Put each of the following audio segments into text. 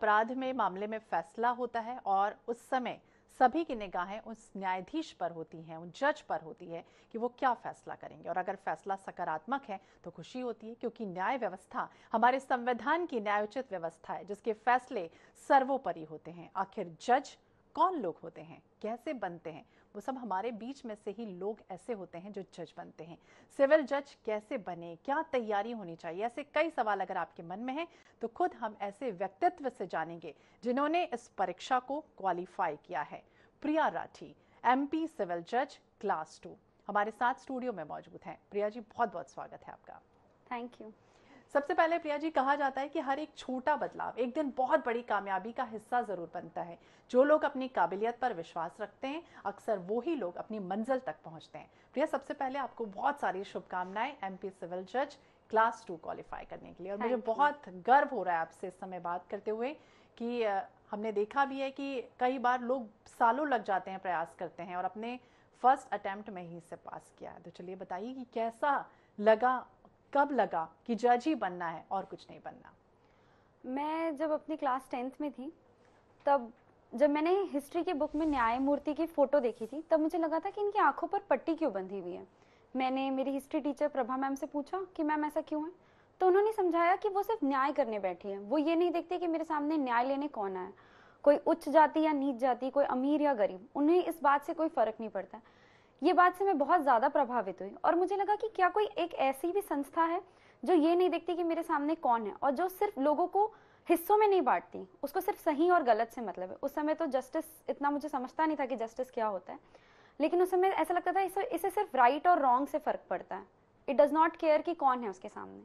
अपराध में मामले में फैसला होता है और उस समय सभी की निगाहें उस न्यायाधीश पर होती हैं उन जज पर होती है कि वो क्या फैसला करेंगे और अगर फैसला सकारात्मक है तो खुशी होती है क्योंकि न्याय व्यवस्था हमारे संविधान की न्यायोचित व्यवस्था है जिसके फैसले सर्वोपरि होते हैं आखिर जज कौन लोग होते हैं कैसे बनते हैं वो सब हमारे बीच में से ही लोग ऐसे होते हैं जो जज बनते हैं सिविल जज कैसे बने क्या तैयारी होनी चाहिए ऐसे कई सवाल अगर आपके मन में हैं तो खुद हम ऐसे व्यक्तित्व से जानेंगे जिन्होंने इस परीक्षा को क्वालिफाई किया है प्रिया राठी एम सिविल जज क्लास टू हमारे साथ स्टूडियो में मौजूद हैं प्रिया जी बहुत बहुत स्वागत है आपका थैंक यू सबसे पहले प्रिया जी कहा जाता है कि हर एक छोटा बदलाव एक दिन बहुत बड़ी कामयाबी का हिस्सा ज़रूर बनता है जो लोग अपनी काबिलियत पर विश्वास रखते हैं अक्सर वो ही लोग अपनी मंजिल तक पहुंचते हैं प्रिया सबसे पहले आपको बहुत सारी शुभकामनाएं एमपी सिविल जज क्लास टू क्वालिफाई करने के लिए और मुझे बहुत गर्व हो रहा है आपसे इस समय बात करते हुए कि हमने देखा भी है कि कई बार लोग सालों लग जाते हैं प्रयास करते हैं और अपने फर्स्ट अटैम्प्ट में ही इसे पास किया है तो चलिए बताइए कि कैसा लगा कब लगा कि जज ही बनना है और कुछ नहीं बनना मैं जब अपनी क्लास टेंथ में थी तब जब मैंने हिस्ट्री की बुक में न्यायमूर्ति की फ़ोटो देखी थी तब मुझे लगा था कि इनकी आंखों पर पट्टी क्यों बंधी हुई है मैंने मेरी हिस्ट्री टीचर प्रभा मैम से पूछा कि मैम ऐसा क्यों है तो उन्होंने समझाया कि वो सिर्फ न्याय करने बैठी है वो ये नहीं देखते कि मेरे सामने न्याय लेने कौन आया कोई उच्च जाति या नीच जाति कोई अमीर या गरीब उन्हें इस बात से कोई फर्क नहीं पड़ता ये बात से मैं बहुत ज़्यादा प्रभावित हुई और मुझे लगा कि क्या कोई एक ऐसी भी संस्था है जो ये नहीं देखती कि मेरे सामने कौन है और जो सिर्फ लोगों को हिस्सों में नहीं बांटती उसको सिर्फ सही और गलत से मतलब है उस समय तो जस्टिस इतना मुझे समझता नहीं था कि जस्टिस क्या होता है लेकिन उस समय ऐसा लगता था इसे, इसे सिर्फ राइट और रॉन्ग से फ़र्क पड़ता है इट डज़ नॉट केयर कि कौन है उसके सामने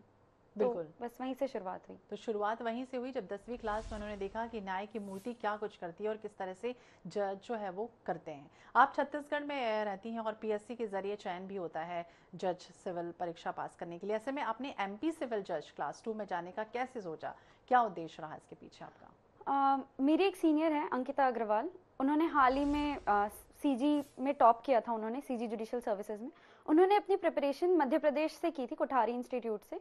तो बिल्कुल तो बस वहीं से शुरुआत हुई तो शुरुआत वहीं से हुई जब दसवीं क्लास में उन्होंने देखा कि न्याय की मूर्ति क्या कुछ करती है और किस तरह से जज जो है वो करते हैं आप छत्तीसगढ़ में रहती हैं और पीएससी के जरिए चयन भी होता है जज सिविल परीक्षा पास करने के लिए ऐसे में आपने एम सिविल जज क्लास टू में जाने का कैसे सोचा क्या उद्देश्य रहा इसके पीछे आपका मेरी एक सीनियर है अंकिता अग्रवाल उन्होंने हाल ही में सीजी में टॉप किया था उन्होंने सीजी जुडिशल सर्विसेज में उन्होंने अपनी प्रिपरेशन मध्य प्रदेश से की थी कोठारी इंस्टीट्यूट से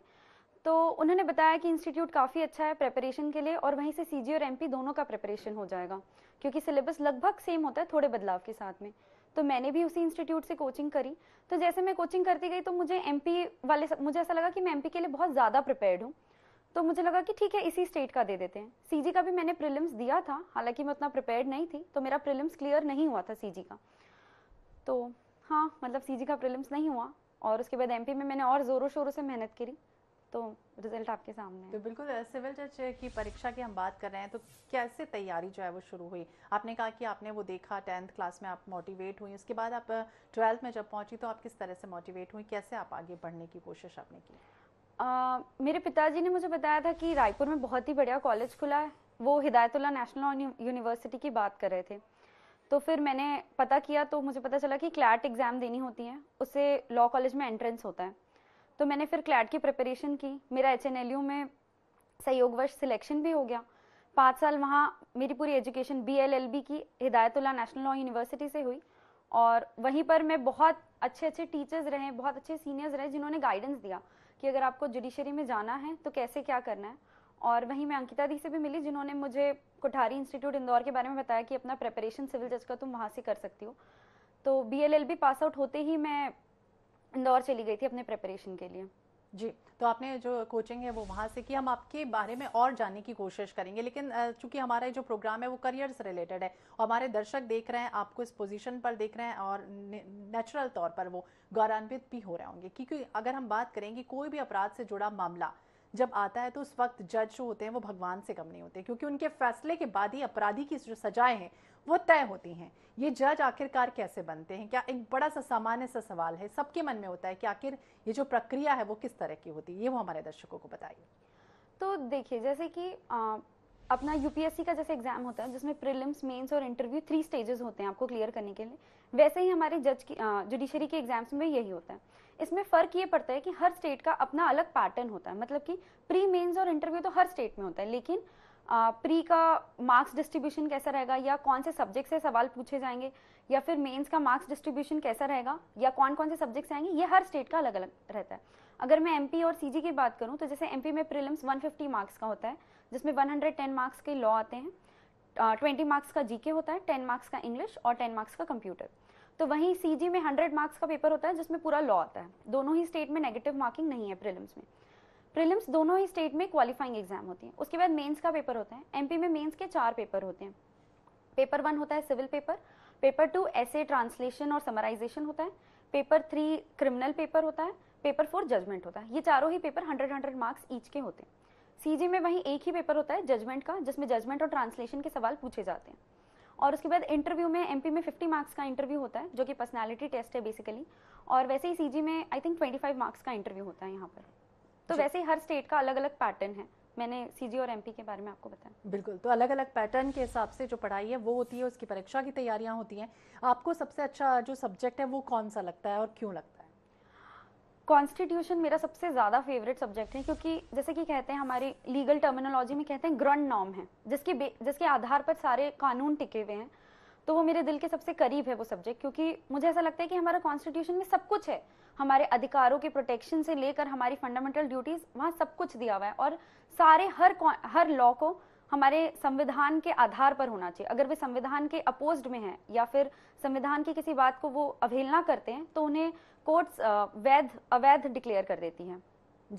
तो उन्होंने बताया कि इंस्टीट्यूट काफ़ी अच्छा है प्रेपरेशन के लिए और वहीं से सी और एम दोनों का प्रेपरेशन हो जाएगा क्योंकि सिलेबस लगभग सेम होता है थोड़े बदलाव के साथ में तो मैंने भी उसी इंस्टीट्यूट से कोचिंग करी तो जैसे मैं कोचिंग करती गई तो मुझे एम वाले मुझे ऐसा लगा कि मैं एम के लिए बहुत ज़्यादा प्रिपेयर्ड हूँ तो मुझे लगा कि ठीक है इसी स्टेट का दे देते हैं सीजी का भी मैंने प्रिलिम्स दिया था हालांकि मैं उतना प्रिपेयर्ड नहीं थी तो मेरा प्रिलिम्स क्लियर नहीं हुआ था सीजी का तो हाँ मतलब सीजी का प्रिलिम्स नहीं हुआ और उसके बाद एमपी में मैंने और ज़ोरों शोरों से मेहनत करी तो रिजल्ट आपके सामने तो बिल्कुल सिविल जज की परीक्षा की हम बात कर रहे हैं तो कैसे तैयारी जो है वो शुरू हुई आपने कहा कि आपने वो देखा टेंथ क्लास में आप मोटिवेट हुई उसके बाद आप ट्वेल्थ में जब पहुंची तो आप किस तरह से मोटिवेट हुई कैसे आप आगे बढ़ने की कोशिश आपने की आ, मेरे पिताजी ने मुझे बताया था कि रायपुर में बहुत ही बढ़िया कॉलेज खुला है वो हिदायतुल्ला नेशनल यूनिवर्सिटी की बात कर रहे थे तो फिर मैंने पता किया तो मुझे पता चला कि क्लैट एग्ज़ाम देनी होती है उससे लॉ कॉलेज में एंट्रेंस होता है तो मैंने फिर क्लैट की प्रिपरेशन की मेरा एच में सहयोगवश सिलेक्शन भी हो गया पाँच साल वहाँ मेरी पूरी education B L L B की हिदायतुल्ला नेशनल लॉ यूनिवर्सिटी से हुई और वहीं पर मैं बहुत अच्छे अच्छे टीचर्स रहे बहुत अच्छे सीनियर्स रहे जिन्होंने गाइडेंस दिया कि अगर आपको जुडिशरी में जाना है तो कैसे क्या करना है और वहीं मैं अंकिता दी से भी मिली जिन्होंने मुझे कोठारी इंस्टीट्यूट इंदौर के बारे में बताया कि अपना प्रेपरेशन सिविल जज का तुम वहाँ से कर सकती हो तो B L L B pass out होते ही मैं इंदौर चली गई थी अपने प्रेपरेशन के लिए जी तो आपने जो कोचिंग है वो वहाँ से की हम आपके बारे में और जानने की कोशिश करेंगे लेकिन चूंकि हमारा जो प्रोग्राम है वो करियर से रिलेटेड है और हमारे दर्शक देख रहे हैं आपको इस पोजीशन पर देख रहे हैं और नेचुरल तौर पर वो गौरवान्वित भी हो रहे होंगे क्योंकि अगर हम बात करेंगे कोई भी अपराध से जुड़ा मामला जब आता है तो उस वक्त जज जो होते हैं वो भगवान से कम नहीं होते क्योंकि उनके फैसले के बाद ही अपराधी की जो सजाएं हैं वो तय होती हैं ये जज आखिरकार कैसे बनते हैं क्या एक बड़ा सा सामान्य सा सवाल है सबके मन में होता है कि आखिर ये जो प्रक्रिया है वो किस तरह की होती है ये वो हमारे दर्शकों को बताइए तो देखिए जैसे कि आ, अपना यूपीएससी का जैसे एग्जाम होता है जिसमें प्रिलिम्स मेंस और इंटरव्यू थ्री स्टेजेस होते हैं आपको क्लियर करने के लिए वैसे ही हमारे जज की जुडिशरी के एग्जाम्स में यही होता है इसमें फ़र्क ये पड़ता है कि हर स्टेट का अपना अलग पैटर्न होता है मतलब कि प्री मेंस और इंटरव्यू तो हर स्टेट में होता है लेकिन प्री का मार्क्स डिस्ट्रीब्यूशन कैसा रहेगा या कौन से सब्जेक्ट से सवाल पूछे जाएंगे या फिर मेंस का मार्क्स डिस्ट्रीब्यूशन कैसा रहेगा या कौन कौन से सब्जेक्ट्स आएंगे ये हर स्टेट का अलग अलग रहता है अगर मैं एमपी और सीजी की बात करूँ तो जैसे एमपी में प्रिलिम्स 150 मार्क्स का होता है जिसमें 110 मार्क्स के लॉ आते हैं ट्वेंटी मार्क्स का जीके होता है टेन मार्क्स का इंग्लिश और टेन मार्क्स का कंप्यूटर तो वहीं सीजी में हंड्रेड मार्क्स का पेपर होता है जिसमें पूरा लॉ आता है दोनों ही स्टेट में नेगेटिव मार्किंग नहीं है प्रिलिम्स में प्रिलिम्स दोनों ही स्टेट में क्वालिफाइंग एग्जाम होती है उसके बाद मेंस का पेपर होता है एमपी में मेंस के चार पेपर होते हैं पेपर वन होता है सिविल पेपर पेपर टू ऐसे ट्रांसलेशन और समराइजेशन होता है पेपर थ्री क्रिमिनल पेपर होता है पेपर फोर जजमेंट होता है ये चारों ही paper hundred hundred marks each के होते हैं सीजी में वहीं एक ही पेपर होता है जजमेंट का जिसमें जजमेंट और ट्रांसलेशन के सवाल पूछे जाते हैं और उसके बाद इंटरव्यू में एमपी में 50 मार्क्स का इंटरव्यू होता है जो कि पर्सनालिटी टेस्ट है बेसिकली और वैसे ही सीजी में आई थिंक 25 मार्क्स का इंटरव्यू होता है यहाँ पर तो वैसे ही हर स्टेट का अलग अलग पैटर्न है मैंने सीजी और एमपी के बारे में आपको बताया बिल्कुल तो अलग अलग पैटर्न के हिसाब से जो पढ़ाई है वो होती है उसकी परीक्षा की तैयारियां होती हैं आपको सबसे अच्छा जो सब्जेक्ट है वो कौन सा लगता है और क्यों लगता है कॉन्स्टिट्यूशन मेरा सबसे ज़्यादा फेवरेट सब्जेक्ट है क्योंकि जैसे कि कहते हैं हमारी लीगल टर्मिनोलॉजी में कहते हैं ग्रंड नॉर्म है जिसके जिसके आधार पर सारे कानून टिके हुए हैं तो वो मेरे दिल के सबसे करीब है वो सब्जेक्ट क्योंकि मुझे ऐसा लगता है कि हमारा कॉन्स्टिट्यूशन में सब कुछ है हमारे अधिकारों के प्रोटेक्शन से लेकर हमारी फंडामेंटल ड्यूटीज़ वहाँ सब कुछ दिया हुआ है और सारे हर हर लॉ को हमारे संविधान के आधार पर होना चाहिए अगर वे संविधान के अपोज्ड में हैं या फिर संविधान की किसी बात को वो अवहेलना करते हैं तो उन्हें कोर्ट्स uh, वैध अवैध डिक्लेयर कर देती हैं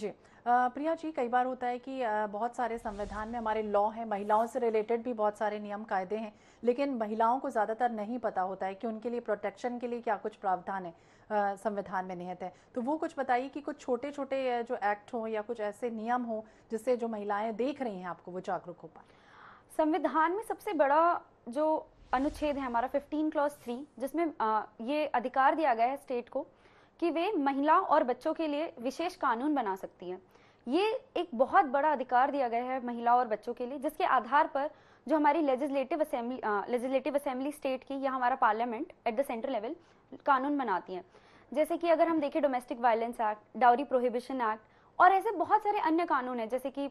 जी प्रिया जी कई बार होता है कि बहुत सारे संविधान में हमारे लॉ हैं महिलाओं से रिलेटेड भी बहुत सारे नियम कायदे हैं लेकिन महिलाओं को ज़्यादातर नहीं पता होता है कि उनके लिए प्रोटेक्शन के लिए क्या कुछ प्रावधान है संविधान में निहित है तो वो कुछ बताइए कि कुछ छोटे छोटे जो एक्ट हों या कुछ ऐसे नियम हों जिससे जो महिलाएं देख रही हैं आपको वो जागरूक हो पाए संविधान में सबसे बड़ा जो अनुच्छेद है हमारा फिफ्टीन क्लॉज थ्री जिसमें ये अधिकार दिया गया है स्टेट को कि वे महिला और बच्चों के लिए विशेष कानून बना सकती हैं ये एक बहुत बड़ा अधिकार दिया गया है महिला और बच्चों के लिए जिसके आधार पर जो हमारी legislative assembly legislative assembly state की या हमारा parliament at the central level कानून बनाती है जैसे कि अगर हम देखें domestic violence act dowry prohibition act और ऐसे बहुत सारे अन्य कानून हैं जैसे कि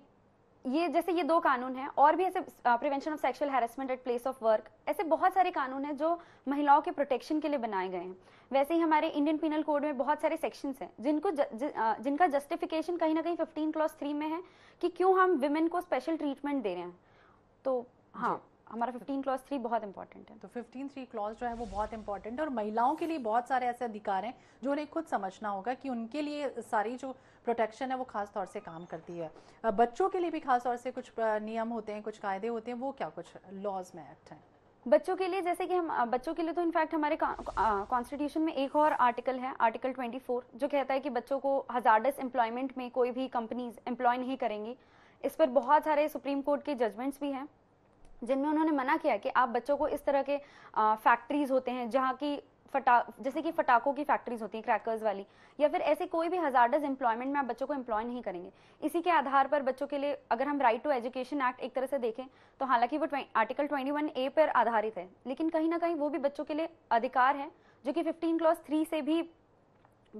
ये जैसे ये दो कानून हैं और भी ऐसे prevention of sexual harassment at place of work ऐसे बहुत सारे कानून हैं जो महिलाओं के प्रोटेक्शन के लिए बनाए गए हैं वैसे ही हमारे इंडियन पिनल कोड में बहुत सारे सेक्शन हैं जिनको ज, ज, जिनका जस्टिफिकेशन कहीं ना कहीं फिफ्टीन क्लॉस थ्री में है कि क्यों हम विमेन को स्पेशल ट्रीटमेंट दे रहे हैं तो हाँ हमारा फिफ्टीन क्लॉज थ्री बहुत इंपॉर्टेंट है तो फिफ्टीन थ्री क्लॉज जो है वो बहुत इंपॉर्टेंट है और महिलाओं के लिए बहुत सारे ऐसे अधिकार हैं जो उन्हें खुद समझना होगा कि उनके लिए सारी जो प्रोटेक्शन है वो खास तौर से काम करती है बच्चों के लिए भी खास तौर से कुछ नियम होते हैं कुछ कायदे होते हैं वो क्या कुछ लॉज में एक्ट हैं बच्चों के लिए जैसे कि हम बच्चों के लिए तो इनफैक्ट हमारे कॉन्स्टिट्यूशन में एक और आर्टिकल है आर्टिकल 24 जो कहता है कि बच्चों को हजारडस एम्प्लॉयमेंट में कोई भी कंपनीज एम्प्लॉय नहीं करेंगी इस पर बहुत सारे सुप्रीम कोर्ट के जजमेंट्स भी हैं जिनमें उन्होंने मना किया कि आप बच्चों को इस तरह के फैक्ट्रीज होते हैं जहाँ की फटा जैसे कि फटाखों की फैक्ट्रीज होती हैं क्रैकर्स वाली या फिर ऐसे कोई भी हजार्डस एम्प्लॉयमेंट में आप बच्चों को एम्प्लॉय नहीं करेंगे इसी के आधार पर बच्चों के लिए अगर हम राइट टू एजुकेशन एक्ट एक तरह से देखें तो हालांकि वो आर्टिकल ट्वेंटी ए पर आधारित है लेकिन कहीं ना कहीं वो भी बच्चों के लिए अधिकार है जो कि फिफ्टीन क्लॉज थ्री से भी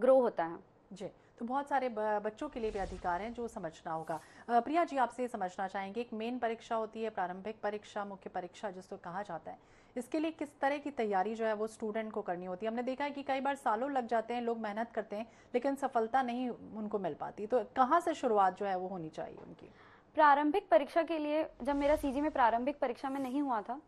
ग्रो होता है जी तो बहुत सारे बच्चों के लिए भी अधिकार हैं जो समझना होगा प्रिया जी आपसे समझना चाहेंगे एक मेन परीक्षा होती है प्रारंभिक परीक्षा मुख्य परीक्षा जिसको कहा जाता है इसके लिए किस तरह की तैयारी जो है वो स्टूडेंट को करनी होती है हमने देखा है कि कई बार सालों लग जाते हैं लोग मेहनत करते हैं लेकिन सफलता नहीं उनको मिल पाती तो कहाँ से शुरुआत जो है वो होनी चाहिए उनकी प्रारंभिक परीक्षा के लिए जब मेरा सीजी में प्रारंभिक परीक्षा में नहीं हुआ था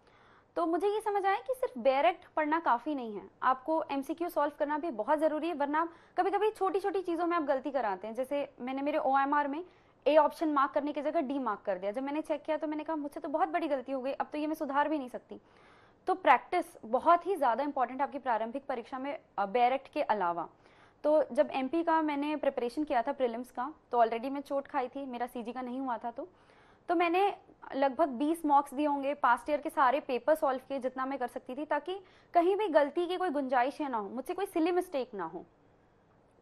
तो मुझे ये समझ आया कि सिर्फ डायरेक्ट पढ़ना काफ़ी नहीं है आपको एम सी क्यू सॉल्व करना भी बहुत ज़रूरी है वरना कभी कभी छोटी छोटी चीज़ों में आप गलती कराते हैं जैसे मैंने मेरे ओ एम आर में ए ऑप्शन मार्क करने की जगह डी मार्क कर दिया जब मैंने चेक किया तो मैंने कहा मुझसे तो बहुत बड़ी गलती हो गई अब तो ये मैं सुधार भी नहीं सकती तो प्रैक्टिस बहुत ही ज़्यादा इंपॉर्टेंट आपकी प्रारंभिक परीक्षा में बैरेक्ट के अलावा तो जब एमपी का मैंने प्रिपरेशन किया था प्रीलिम्स का तो ऑलरेडी मैं चोट खाई थी मेरा सीजी का नहीं हुआ था तो तो मैंने लगभग 20 मॉक्स दिए होंगे पास्ट ईयर के सारे पेपर सॉल्व किए जितना मैं कर सकती थी ताकि कहीं भी गलती की कोई गुंजाइश ना हो मुझसे कोई सिली मिस्टेक ना हो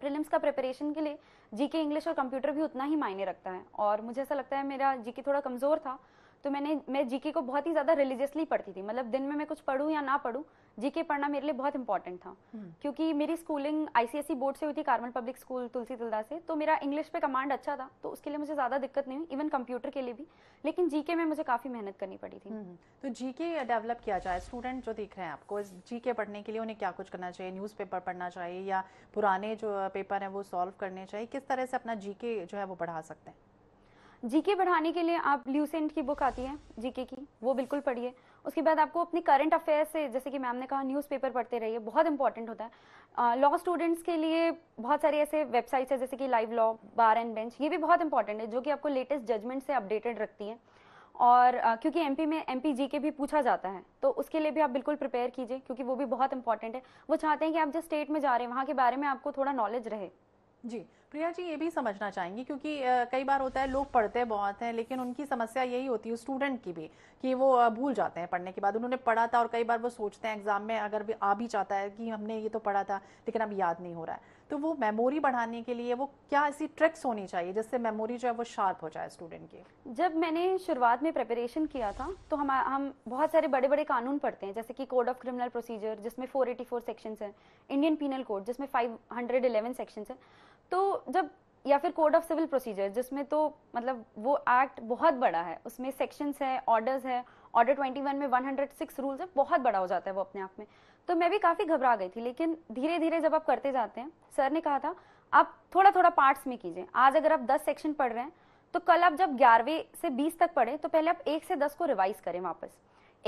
प्रिलिम्स का प्रिपरेशन के लिए जीके इंग्लिश और कंप्यूटर भी उतना ही मायने रखता है और मुझे ऐसा लगता है मेरा जीके थोड़ा कमज़ोर था तो मैंने मैं जीके को बहुत ही ज़्यादा रिलीजियसली पढ़ती थी मतलब दिन में मैं कुछ पढ़ू या ना पढ़ू जीके पढ़ना मेरे लिए बहुत इंपॉर्टेंट था हम्म। क्योंकि मेरी स्कूलिंग आईसीएसई बोर्ड से हुई थी कार्मल पब्लिक स्कूल तुलसी तुलदा से तो मेरा इंग्लिश पे कमांड अच्छा था तो उसके लिए मुझे ज़्यादा दिक्कत नहीं हुई इवन कंप्यूटर के लिए भी लेकिन जीके में मुझे काफ़ी मेहनत करनी पड़ी थी हम्म, हम्म। तो जीके डेवलप किया जाए स्टूडेंट जो देख रहे हैं आपको जीके पढ़ने के लिए उन्हें क्या कुछ करना चाहिए पेपर पढ़ना चाहिए या पुराने जो पेपर है वो सॉल्व करने चाहिए किस तरह से अपना जीके जो है वो बढ़ा सकते हैं जीके बढ़ाने के लिए आप ल्यूसेंट की बुक आती है जीके की वो बिल्कुल पढ़िए उसके बाद आपको अपने करंट अफेयर्स से जैसे कि मैम ने कहा न्यूज़पेपर पढ़ते रहिए बहुत इंपॉर्टेंट होता है लॉ uh, स्टूडेंट्स के लिए बहुत सारे ऐसे वेबसाइट्स हैं जैसे कि Live Law Bar and Bench ये भी बहुत इंपॉर्टेंट है जो कि आपको लेटेस्ट जजमेंट से अपडेटेड रखती है और uh, क्योंकि एम में एम जी के भी पूछा जाता है तो उसके लिए भी आप बिल्कुल प्रिपेयर कीजिए क्योंकि वो भी बहुत इंपॉर्टेंट है वो चाहते हैं कि आप जिस स्टेट में जा रहे हैं वहाँ के बारे में आपको थोड़ा नॉलेज रहे जी प्रिया जी ये भी समझना चाहेंगी क्योंकि कई बार होता है लोग पढ़ते बहुत हैं लेकिन उनकी समस्या यही होती है स्टूडेंट की भी कि वो भूल जाते हैं पढ़ने के बाद उन्होंने पढ़ा था और कई बार वो सोचते हैं एग्ज़ाम में अगर भी आ भी जाता है कि हमने ये तो पढ़ा था लेकिन अब याद नहीं हो रहा है तो वो मेमोरी बढ़ाने के लिए वो क्या ऐसी ट्रिक्स होनी चाहिए जिससे मेमोरी जो है वो शार्प हो जाए स्टूडेंट की जब मैंने शुरुआत में प्रिपरेशन किया था तो हम हम बहुत सारे बड़े बड़े कानून पढ़ते हैं जैसे कि कोड ऑफ क्रिमिनल प्रोसीजर जिसमें 484 सेक्शंस हैं इंडियन पीनल कोड जिसमें 511 सेक्शंस हैं तो जब या फिर कोड ऑफ सिविल प्रोसीजर जिसमें तो मतलब वो एक्ट बहुत बड़ा है उसमें सेक्शंस है ऑर्डर्स है ऑर्डर 21 में 106 रूल्स है बहुत बड़ा हो जाता है वो अपने आप में तो मैं भी काफ़ी घबरा गई थी लेकिन धीरे धीरे जब आप करते जाते हैं सर ने कहा था आप थोड़ा थोड़ा पार्ट्स में कीजिए आज अगर आप दस सेक्शन पढ़ रहे हैं तो कल आप जब ग्यारहवें से बीस तक पढ़ें तो पहले आप एक से दस को रिवाइज करें वापस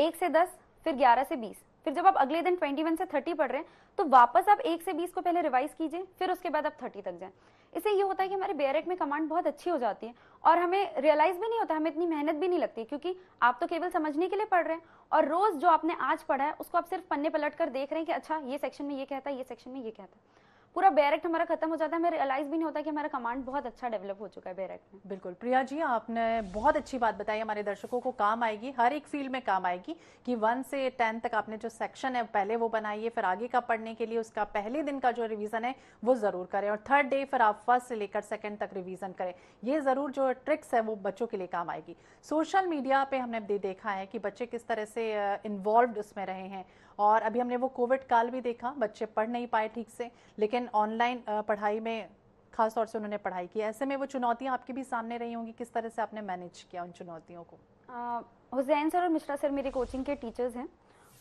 एक से दस फिर ग्यारह से बीस फिर जब आप अगले दिन 21 से 30 पढ़ रहे हैं तो वापस आप एक से बीस को पहले रिवाइज कीजिए फिर उसके बाद आप थर्टी तक जाएं इससे ये होता है कि हमारे बेरेक में कमांड बहुत अच्छी हो जाती है और हमें रियलाइज भी नहीं होता हमें इतनी मेहनत भी नहीं लगती क्योंकि आप तो केवल समझने के लिए पढ़ रहे हैं और रोज जो आपने आज पढ़ा है उसको आप सिर्फ पन्ने पलट कर देख रहे हैं कि अच्छा ये सेक्शन में ये कहता है ये सेक्शन में ये कहता है पूरा बैरेक्ट हमारा खत्म हो जाता है हमें रियलाइज भी नहीं होता कि हमारा कमांड बहुत अच्छा डेवलप हो चुका है बैरेक्ट में बिल्कुल प्रिया जी आपने बहुत अच्छी बात बताई हमारे दर्शकों को काम आएगी हर एक फील्ड में काम आएगी कि वन से टेन तक आपने जो सेक्शन है पहले वो बनाइए फिर आगे का पढ़ने के लिए उसका पहले दिन का जो रिविजन है वो जरूर करें और थर्ड डे फिर आप फर्स्ट से लेकर सेकेंड तक रिविजन करें ये जरूर जो ट्रिक्स है वो बच्चों के लिए काम आएगी सोशल मीडिया पे हमने देखा है कि बच्चे किस तरह से इन्वॉल्व उसमें रहे हैं और अभी हमने वो कोविड काल भी देखा बच्चे पढ़ नहीं पाए ठीक से लेकिन ऑनलाइन पढ़ाई में खास तौर से उन्होंने पढ़ाई की ऐसे में वो चुनौतियाँ आपके भी सामने रही होंगी किस तरह से आपने मैनेज किया उन चुनौतियों को हुसैन सर और मिश्रा सर मेरे कोचिंग के टीचर्स हैं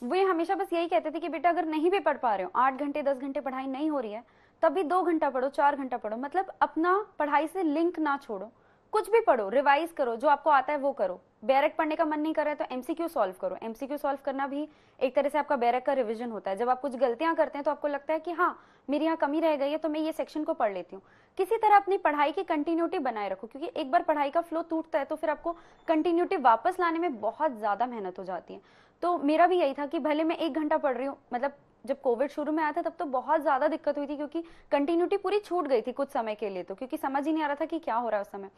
वे हमेशा बस यही कहते थे कि बेटा अगर नहीं भी पढ़ पा रहे हो आठ घंटे दस घंटे पढ़ाई नहीं हो रही है तब भी दो घंटा पढ़ो चार घंटा पढ़ो मतलब अपना पढ़ाई से लिंक ना छोड़ो कुछ भी पढ़ो रिवाइज करो जो आपको आता है वो करो बैरक पढ़ने का मन नहीं कर रहा है तो एमसीक्यू सॉल्व करो एमसीक्यू सॉल्व करना भी एक तरह से आपका बैरक का रिविजन होता है जब आप कुछ गलतियां करते हैं तो आपको लगता है कि हाँ मेरी यहाँ कमी रह गई है तो मैं ये सेक्शन को पढ़ लेती हूँ किसी तरह अपनी पढ़ाई की कंटिन्यूटी बनाए रखो क्योंकि एक बार पढ़ाई का फ्लो टूटता है तो फिर आपको कंटिन्यूटी वापस लाने में बहुत ज़्यादा मेहनत हो जाती है तो मेरा भी यही था कि भले मैं एक घंटा पढ़ रही हूँ मतलब जब कोविड शुरू में आया था तब तो बहुत ज़्यादा दिक्कत हुई थी क्योंकि कंटिन्यूटी पूरी छूट गई थी कुछ समय के लिए तो क्योंकि समझ ही नहीं आ रहा था कि क्या हो रहा है उस समय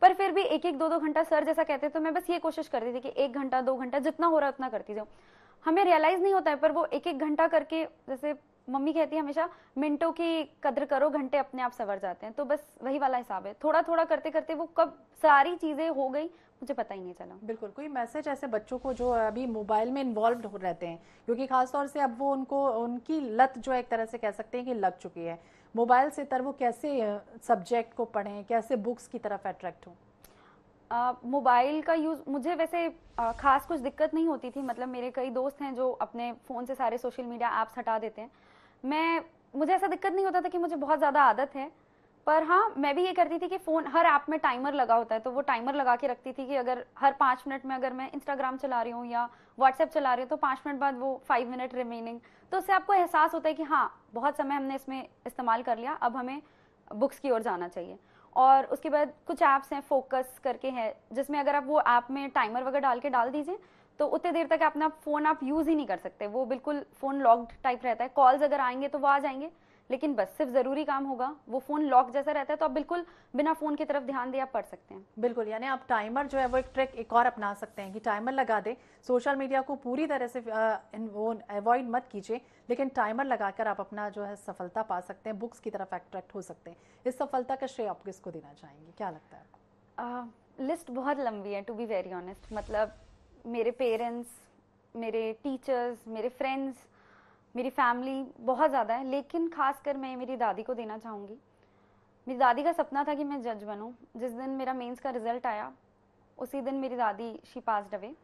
पर फिर भी एक एक दो दो घंटा सर जैसा कहते तो मैं बस ये कोशिश करती थी कि एक घंटा दो घंटा जितना हो रहा है उतना करती जाऊँ हमें रियलाइज़ नहीं होता है पर वो एक एक घंटा करके जैसे मम्मी कहती है हमेशा मिनटों की कदर करो घंटे अपने आप सवर जाते हैं तो बस वही वाला हिसाब है थोड़ा थोड़ा करते करते वो कब सारी चीज़ें हो गई मुझे पता ही नहीं चला बिल्कुल कोई मैसेज ऐसे बच्चों को जो अभी मोबाइल में इन्वॉल्व हो रहते हैं क्योंकि खासतौर से अब वो उनको उनकी लत जो एक तरह से कह सकते हैं कि लग चुकी है मोबाइल से तर वो कैसे सब्जेक्ट को पढ़ें कैसे बुक्स की तरफ अट्रैक्ट हों मोबाइल का यूज़ मुझे वैसे आ, ख़ास कुछ दिक्कत नहीं होती थी मतलब मेरे कई दोस्त हैं जो अपने फ़ोन से सारे सोशल मीडिया एप्स हटा देते हैं मैं मुझे ऐसा दिक्कत नहीं होता था कि मुझे बहुत ज़्यादा आदत है पर हाँ मैं भी ये करती थी कि फ़ोन हर ऐप में टाइमर लगा होता है तो वो टाइमर लगा के रखती थी कि अगर हर पाँच मिनट में अगर मैं इंस्टाग्राम चला रही हूँ या व्हाट्सएप चला रही हूँ तो पाँच मिनट बाद वो फाइव मिनट रिमेनिंग तो उससे आपको एहसास होता है कि हाँ बहुत समय हमने इसमें इस्तेमाल कर लिया अब हमें बुक्स की ओर जाना चाहिए और उसके बाद कुछ ऐप्स हैं फोकस करके हैं जिसमें अगर आप वो ऐप में टाइमर वगैरह डाल के डाल दीजिए तो उतने देर तक अपना फ़ोन आप यूज़ ही नहीं कर सकते वो बिल्कुल फ़ोन लॉक्ड टाइप रहता है कॉल्स अगर आएंगे तो वो आ जाएंगे लेकिन बस सिर्फ ज़रूरी काम होगा वो फ़ोन लॉक जैसा रहता है तो आप बिल्कुल बिना फ़ोन की तरफ ध्यान दिए आप पढ़ सकते हैं बिल्कुल यानी आप टाइमर जो है वो एक ट्रैक एक और अपना सकते हैं कि टाइमर लगा दें सोशल मीडिया को पूरी तरह से वो अवॉइड मत कीजिए लेकिन टाइमर लगाकर आप अपना जो है सफलता पा सकते हैं बुक्स की तरफ अट्रैक्ट हो सकते हैं इस सफलता का श्रेय आप किसको देना चाहेंगे क्या लगता है लिस्ट बहुत लंबी है टू बी वेरी ऑनेस्ट मतलब मेरे पेरेंट्स मेरे टीचर्स मेरे फ्रेंड्स मेरी फैमिली बहुत ज़्यादा है लेकिन खासकर मैं मेरी दादी को देना चाहूँगी मेरी दादी का सपना था कि मैं जज बनूँ जिस दिन मेरा मेंस का रिज़ल्ट आया उसी दिन मेरी दादी शी पास डवे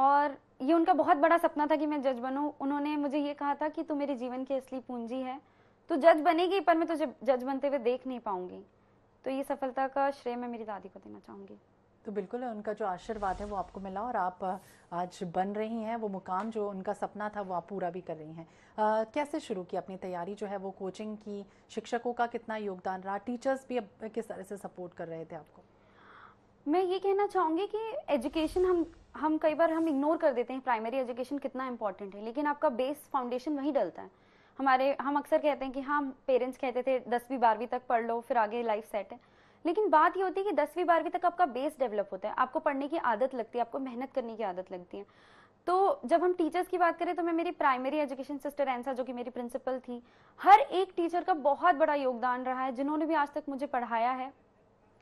और ये उनका बहुत बड़ा सपना था कि मैं जज बनूँ उन्होंने मुझे ये कहा था कि तू मेरे जीवन की असली पूंजी है तो जज बनेगी पर मैं तुझे जज बनते हुए देख नहीं पाऊँगी तो ये सफलता का श्रेय मैं मेरी दादी को देना चाहूँगी तो बिल्कुल उनका जो आशीर्वाद है वो आपको मिला और आप आज बन रही हैं वो मुकाम जो उनका सपना था वो आप पूरा भी कर रही हैं कैसे शुरू की अपनी तैयारी जो है वो कोचिंग की शिक्षकों का कितना योगदान रहा टीचर्स भी अब किस तरह से सपोर्ट कर रहे थे आपको मैं ये कहना चाहूँगी कि एजुकेशन हम हम कई बार हम इग्नोर कर देते हैं प्राइमरी एजुकेशन कितना इंपॉर्टेंट है लेकिन आपका बेस फाउंडेशन वहीं डलता है हमारे हम अक्सर कहते हैं कि हाँ पेरेंट्स कहते थे दसवीं बारहवीं तक पढ़ लो फिर आगे लाइफ सेट है लेकिन बात ये होती है कि दसवीं बारहवीं तक आपका बेस डेवलप होता है आपको पढ़ने की आदत लगती है आपको मेहनत करने की आदत लगती है तो जब हम टीचर्स की बात करें तो मैं मेरी प्राइमरी एजुकेशन सिस्टर एंसा जो कि मेरी प्रिंसिपल थी हर एक टीचर का बहुत बड़ा योगदान रहा है जिन्होंने भी आज तक मुझे पढ़ाया है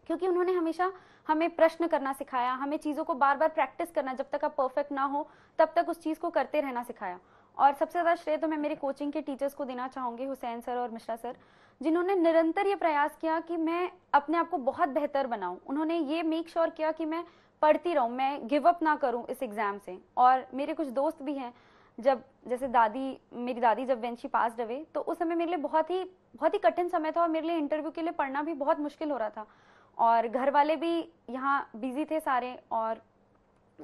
क्योंकि उन्होंने हमेशा हमें प्रश्न करना सिखाया हमें चीज़ों को बार बार प्रैक्टिस करना जब तक आप परफेक्ट ना हो तब तक उस चीज़ को करते रहना सिखाया और सबसे ज़्यादा श्रेय तो मैं मेरे कोचिंग के टीचर्स को देना चाहूँगी हुसैन सर और मिश्रा सर जिन्होंने निरंतर ये प्रयास किया कि मैं अपने आप को बहुत बेहतर बनाऊँ उन्होंने ये मेक श्योर sure किया कि मैं पढ़ती रहूँ मैं गिव अप ना करूँ इस एग्ज़ाम से और मेरे कुछ दोस्त भी हैं जब जैसे दादी मेरी दादी जब वेंशी पास डवे तो उस समय मेरे लिए बहुत ही बहुत ही कठिन समय था और मेरे लिए इंटरव्यू के लिए पढ़ना भी बहुत मुश्किल हो रहा था और घर वाले भी यहाँ बिजी थे सारे और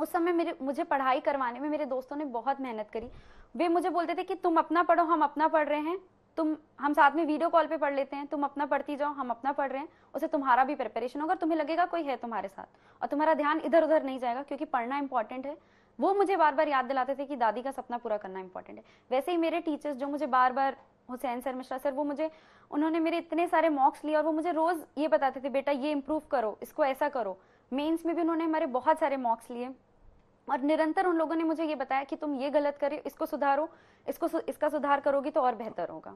उस समय मेरे मुझे पढ़ाई करवाने में मेरे दोस्तों ने बहुत मेहनत करी वे मुझे बोलते थे कि तुम अपना पढ़ो हम अपना पढ़ रहे हैं तुम हम साथ में वीडियो कॉल पे पढ़ लेते हैं तुम अपना पढ़ती जाओ हम अपना पढ़ रहे हैं उसे तुम्हारा भी प्रिपरेशन होगा तुम्हें लगेगा कोई है तुम्हारे साथ और तुम्हारा ध्यान इधर उधर नहीं जाएगा क्योंकि पढ़ना इंपॉर्टेंट है वो मुझे बार बार याद दिलाते थे कि दादी का सपना पूरा करना इंपॉर्टेंट है वैसे ही मेरे टीचर्स जो मुझे बार बार हुसैन सर मिश्रा सर वो मुझे उन्होंने मेरे इतने सारे मॉक्स लिए और वो मुझे रोज़ ये बताते थे बेटा ये इम्प्रूव करो इसको ऐसा करो मेन्स में भी उन्होंने हमारे बहुत सारे मॉक्स लिए और निरंतर उन लोगों ने मुझे ये बताया कि तुम ये गलत करे इसको सुधारो इसको सु, इसका सुधार करोगी तो और बेहतर होगा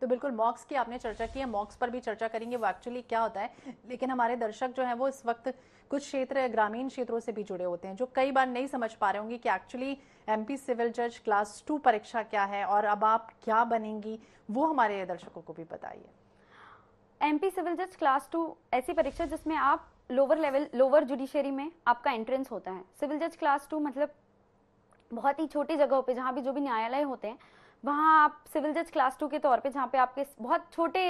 तो बिल्कुल मॉक्स की आपने चर्चा की है मॉक्स पर भी चर्चा करेंगे वो एक्चुअली क्या होता है लेकिन हमारे दर्शक जो हैं वो इस वक्त कुछ क्षेत्र ग्रामीण क्षेत्रों से भी जुड़े होते हैं जो कई बार नहीं समझ पा रहे होंगे कि एक्चुअली एमपी सिविल जज क्लास टू परीक्षा क्या है और अब आप क्या बनेंगी वो हमारे दर्शकों को भी बताइए एमपी सिविल जज क्लास टू ऐसी परीक्षा जिसमें आप लोअर लेवल लोअर जुडिशरी में आपका एंट्रेंस होता है सिविल जज क्लास टू मतलब बहुत ही छोटी जगहों पे जहाँ भी जो भी न्यायालय होते हैं वहाँ आप सिविल जज क्लास टू के तौर पे जहाँ पे आपके बहुत छोटे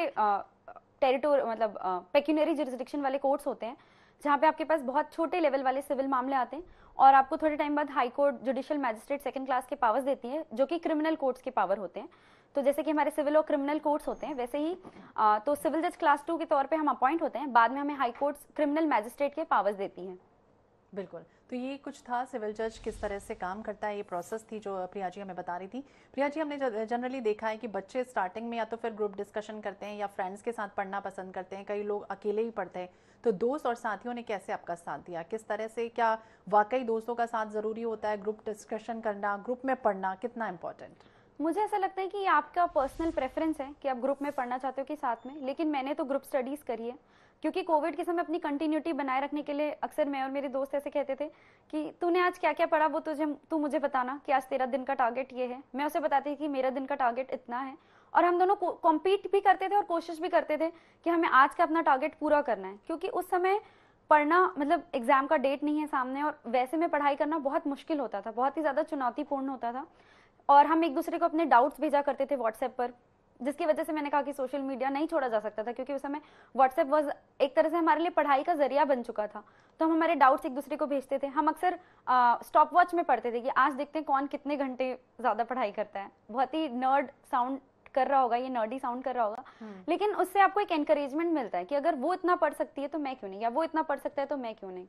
टेरिटोर मतलब पेक्यूनरी जुरिस्डिक्शन वाले कोर्ट्स होते हैं जहाँ पे आपके पास बहुत छोटे लेवल वाले सिविल मामले आते हैं और आपको थोड़े टाइम बाद high court judicial magistrate second class के पावर्स देती है जो कि क्रिमिनल कोर्ट्स के पावर होते हैं तो जैसे कि हमारे सिविल और क्रिमिनल कोर्ट्स होते हैं वैसे ही आ, तो सिविल जज क्लास टू के तौर पे हम अपॉइंट होते हैं बाद में हमें हाई कोर्ट्स क्रिमिनल मैजिस्ट्रेट के पावर्स देती हैं बिल्कुल तो ये कुछ था सिविल जज किस तरह से काम करता है ये प्रोसेस थी जो प्रिया जी हमें बता रही थी प्रिया जी हमने जनरली देखा है कि बच्चे स्टार्टिंग में या तो फिर ग्रुप डिस्कशन करते हैं या फ्रेंड्स के साथ पढ़ना पसंद करते हैं कई लोग अकेले ही पढ़ते हैं तो दोस्त और साथियों ने कैसे आपका साथ दिया किस तरह से क्या वाकई दोस्तों का साथ ज़रूरी होता है ग्रुप डिस्कशन करना ग्रुप में पढ़ना कितना इम्पोर्टेंट मुझे ऐसा लगता है कि ये आपका पर्सनल प्रेफरेंस है कि आप ग्रुप में पढ़ना चाहते हो कि साथ में लेकिन मैंने तो ग्रुप स्टडीज़ करी है क्योंकि कोविड के समय अपनी कंटिन्यूटी बनाए रखने के लिए अक्सर मैं और मेरे दोस्त ऐसे कहते थे कि तूने आज क्या क्या पढ़ा वो तुझे तू मुझे बताना कि आज तेरा दिन का टारगेट ये है मैं उसे बताती थी कि मेरा दिन का टारगेट इतना है और हम दोनों कॉम्पीट भी करते थे और कोशिश भी करते थे कि हमें आज का अपना टारगेट पूरा करना है क्योंकि उस समय पढ़ना मतलब एग्ज़ाम का डेट नहीं है सामने और वैसे में पढ़ाई करना बहुत मुश्किल होता था बहुत ही ज़्यादा चुनौतीपूर्ण होता था और हम एक दूसरे को अपने डाउट्स भेजा करते थे व्हाट्सएप पर जिसकी वजह से मैंने कहा कि सोशल मीडिया नहीं छोड़ा जा सकता था क्योंकि उस समय व्हाट्सएप वॉज एक तरह से हमारे लिए पढ़ाई का जरिया बन चुका था तो हम हमारे डाउट्स एक दूसरे को भेजते थे हम अक्सर स्टॉप वॉच में पढ़ते थे कि आज देखते हैं कौन कितने घंटे ज़्यादा पढ़ाई करता है बहुत ही नर्ड साउंड कर रहा होगा ये नर्डी साउंड कर रहा होगा हम्म। लेकिन उससे आपको एक एनकरेजमेंट मिलता है कि अगर वो इतना पढ़ सकती है तो मैं क्यों नहीं या वो इतना पढ़ सकता है तो मैं क्यों नहीं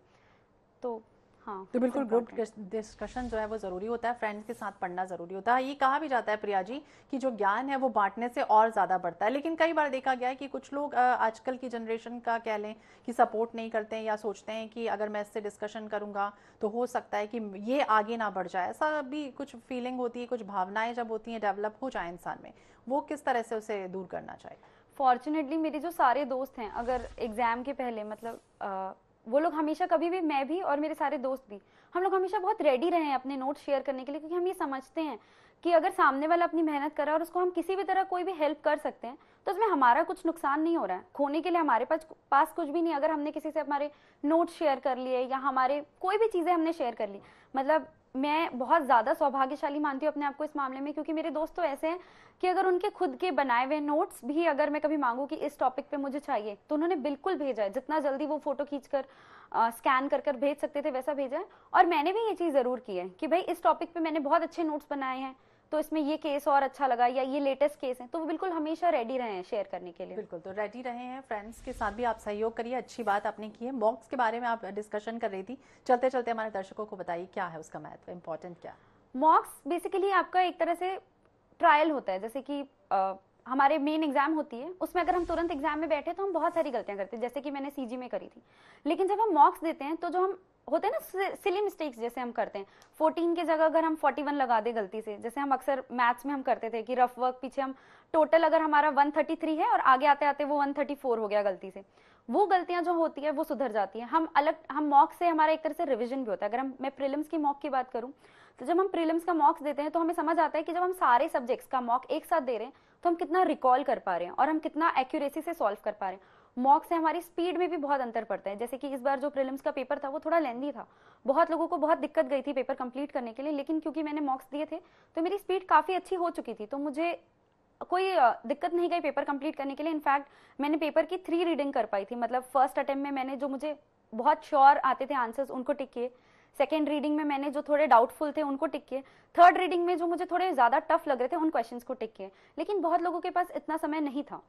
तो हाँ, तो बिल्कुल ग्रुप डिस्कशन जो है वो ज़रूरी होता है फ्रेंड्स के साथ पढ़ना ज़रूरी होता है ये कहा भी जाता है प्रिया जी कि जो ज्ञान है वो बांटने से और ज़्यादा बढ़ता है लेकिन कई बार देखा गया है कि कुछ लोग आजकल की जनरेशन का कह लें कि सपोर्ट नहीं करते हैं या सोचते हैं कि अगर मैं इससे डिस्कशन करूँगा तो हो सकता है कि ये आगे ना बढ़ जाए ऐसा भी कुछ फीलिंग होती है कुछ भावनाएं जब होती हैं डेवलप हो जाए इंसान में वो किस तरह से उसे दूर करना चाहिए फॉर्चुनेटली मेरे जो सारे दोस्त हैं अगर एग्ज़ाम के पहले मतलब वो लोग हमेशा कभी भी मैं भी और मेरे सारे दोस्त भी हम लोग हमेशा बहुत रेडी रहे हैं अपने नोट शेयर करने के लिए क्योंकि हम ये समझते हैं कि अगर सामने वाला अपनी मेहनत कर रहा है और उसको हम किसी भी तरह कोई भी हेल्प कर सकते हैं तो उसमें हमारा कुछ नुकसान नहीं हो रहा है खोने के लिए हमारे पास पास कुछ भी नहीं अगर हमने किसी से हमारे नोट शेयर कर लिए या हमारे कोई भी चीज़ें हमने शेयर कर ली मतलब मैं बहुत ज़्यादा सौभाग्यशाली मानती हूँ अपने आप को इस मामले में क्योंकि मेरे दोस्त तो ऐसे हैं कि अगर उनके खुद के बनाए हुए नोट्स भी अगर मैं कभी मांगू कि इस टॉपिक पे मुझे चाहिए तो उन्होंने बिल्कुल भेजा है जितना जल्दी वो फोटो खींचकर स्कैन कर कर भेज सकते थे वैसा भेजा है और मैंने भी ये चीज़ ज़रूर की है कि भाई इस टॉपिक पे मैंने बहुत अच्छे नोट्स बनाए हैं तो इसमें ये केस और अच्छा लगा या ये लेटेस्ट केस है तो वो बिल्कुल हमेशा रेडी रहे हैं शेयर करने के लिए बिल्कुल तो रेडी रहे हैं फ्रेंड्स के साथ भी आप सहयोग करिए अच्छी बात आपने की है मॉक्स के बारे में आप डिस्कशन कर रही थी चलते चलते हमारे दर्शकों को बताइए क्या है उसका महत्व इम्पोर्टेंट क्या मॉक्स बेसिकली आपका एक तरह से ट्रायल होता है जैसे कि आ, हमारे मेन एग्जाम होती है उसमें अगर हम तुरंत एग्जाम में बैठे तो हम बहुत सारी गलतियां करते हैं जैसे कि मैंने सीजी में करी थी लेकिन जब हम मॉक्स देते हैं तो जो हम होते हैं ना सिली मिस्टेक्स जैसे हम करते हैं फोर्टीन के जगह अगर हम वन लगा दें गलती से जैसे हम अक्सर मैथ्स में हम करते थे कि रफ वर्क पीछे हम टोटल अगर हमारा थ्री है और आगे आते आते वो फोर हो गया गलती से वो गलतियां जो होती है वो सुधर जाती है हम अलग हम मॉक से हमारा एक तरह से रिविजन भी होता है अगर हम मैं प्रिलिम्स की मॉक की बात करूँ तो जब हम प्रिलिम्स का मॉक्स देते हैं तो हमें समझ आता है कि जब हम सारे सब्जेक्ट्स का मॉक एक साथ दे रहे हैं तो हम कितना रिकॉल कर पा रहे हैं और हम कितना एक्यूरेसी से सॉल्व कर पा रहे हैं मॉक से हमारी स्पीड में भी बहुत अंतर पड़ता है जैसे कि इस बार जो प्रीलिम्स का पेपर था वो थोड़ा लेंदी था बहुत लोगों को बहुत दिक्कत गई थी पेपर कंप्लीट करने के लिए लेकिन क्योंकि मैंने मॉक्स दिए थे तो मेरी स्पीड काफ़ी अच्छी हो चुकी थी तो मुझे कोई दिक्कत नहीं गई पेपर कंप्लीट करने के लिए इनफैक्ट मैंने पेपर की थ्री रीडिंग कर पाई थी मतलब फर्स्ट अटेम्प्ट में मैंने जो मुझे बहुत श्योर आते थे आंसर्स उनको टिक किए सेकेंड रीडिंग में मैंने जो थोड़े डाउटफुल थे उनको टिक किए थर्ड रीडिंग में जो मुझे थोड़े ज़्यादा टफ लग रहे थे उन क्वेश्चंस को टिक किए लेकिन बहुत लोगों के पास इतना समय नहीं था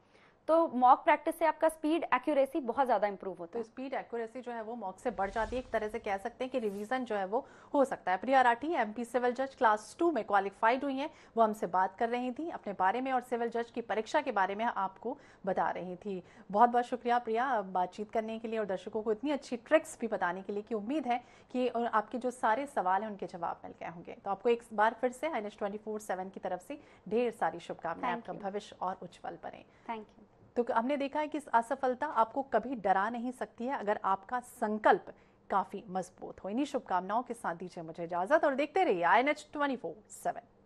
तो मॉक प्रैक्टिस से आपका स्पीड एक्यूरेसी बहुत ज़्यादा इंप्रूव होता तो है तो स्पीड एक्यूरेसी जो है वो मॉक से बढ़ जाती है एक तरह से कह सकते हैं कि रिवीजन जो है वो हो सकता है प्रिया राठी एम सिविल जज क्लास टू में क्वालिफाइड हुई हैं वो हमसे बात कर रही थी अपने बारे में और सिविल जज की परीक्षा के बारे में आपको बता रही थी बहुत बहुत शुक्रिया प्रिया बातचीत करने के लिए और दर्शकों को इतनी अच्छी ट्रिक्स भी बताने के लिए कि उम्मीद है कि आपके जो सारे सवाल हैं उनके जवाब मिल गए होंगे तो आपको एक बार फिर से आई एन की तरफ से ढेर सारी शुभकामनाएं आपका भविष्य और उज्जवल बने थैंक यू तो हमने देखा है कि असफलता आपको कभी डरा नहीं सकती है अगर आपका संकल्प काफी मजबूत हो इन्हीं शुभकामनाओं के साथ दीजिए मुझे इजाजत और देखते रहिए I N H twenty four seven